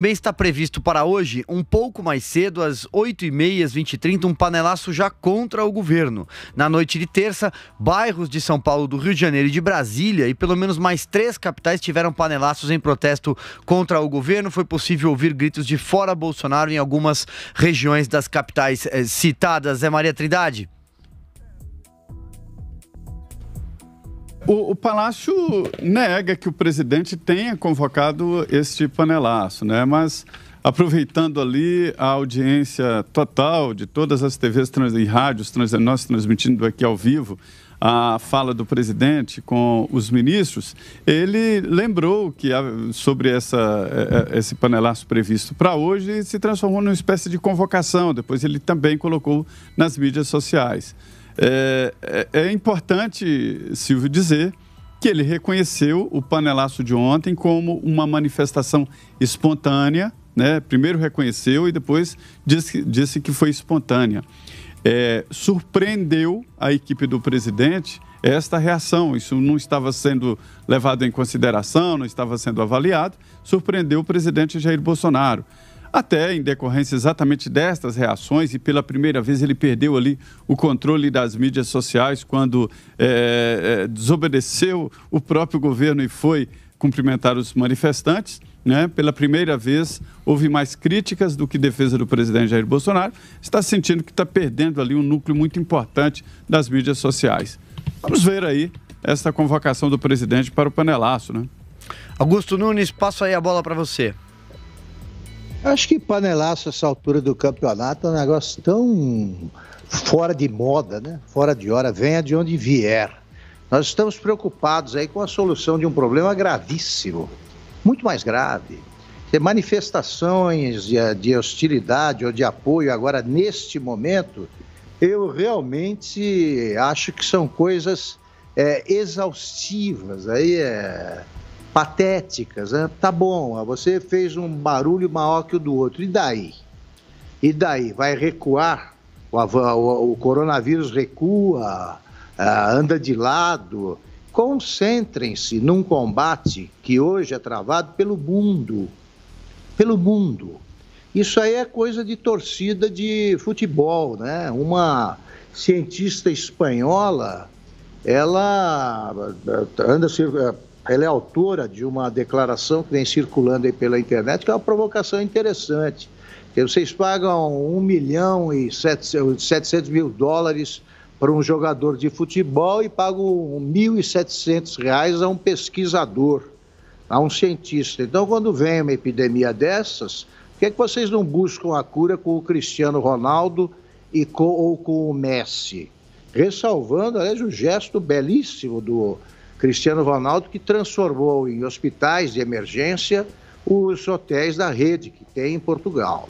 Também está previsto para hoje, um pouco mais cedo, às 8h30, 20h30, um panelaço já contra o governo. Na noite de terça, bairros de São Paulo, do Rio de Janeiro e de Brasília e pelo menos mais três capitais tiveram panelaços em protesto contra o governo. Foi possível ouvir gritos de fora Bolsonaro em algumas regiões das capitais eh, citadas. É Maria Trindade? O, o, Palácio nega que o presidente tenha convocado este panelaço, né? Mas aproveitando ali a audiência total de todas as TVs trans, e rádios, trans, nós transmitindo aqui ao vivo a fala do presidente com os ministros, ele lembrou que sobre essa, é, é, esse panelaço previsto para hoje se transformou numa espécie de convocação. Depois ele também colocou nas mídias sociais. É, é, é, importante, Silvio, dizer que ele reconheceu o panelaço de ontem como uma manifestação espontânea, né? Primeiro reconheceu e depois disse, disse que foi espontânea. É, surpreendeu a equipe do presidente esta reação. Isso não estava sendo levado em consideração, não estava sendo avaliado. Surpreendeu o presidente Jair Bolsonaro. Até em decorrência exatamente destas reações, e pela primeira vez ele perdeu ali o controle das mídias sociais quando é, é, desobedeceu o próprio governo e foi cumprimentar os manifestantes. Né? Pela primeira vez houve mais críticas do que defesa do presidente Jair Bolsonaro. Está sentindo que está perdendo ali um núcleo muito importante das mídias sociais. Vamos ver aí essa convocação do presidente para o panelaço, né? Augusto Nunes, passo aí a bola para você. Acho que panelaço essa altura do campeonato é um negócio tão fora de moda, né? Fora de hora, venha de onde vier. Nós estamos preocupados aí com a solução de um problema gravíssimo, muito mais grave. Ter manifestações de, de hostilidade ou de apoio agora neste momento, eu realmente acho que são coisas é, exaustivas aí é, patéticas. Né? Tá bom, você fez um barulho maior que o do outro, e daí? E daí? Vai recuar? O, o, o coronavírus recua, ah, anda de lado. Concentrem-se num combate que hoje é travado pelo mundo. Pelo mundo. Isso aí é coisa de torcida de futebol, né? Uma cientista espanhola, ela ah, anda ela é autora de uma declaração que vem circulando aí pela internet, que é uma provocação interessante. Que vocês pagam 1 milhão e 700 mil dólares para um jogador de futebol e pagam 1.700 reais a um pesquisador, a um cientista. Então, quando vem uma epidemia dessas, por que, é que vocês não buscam a cura com o Cristiano Ronaldo e com, ou com o Messi? Ressalvando, aliás, o gesto belíssimo do Cristiano Ronaldo, que transformou em hospitais de emergência os hotéis da rede que tem em Portugal.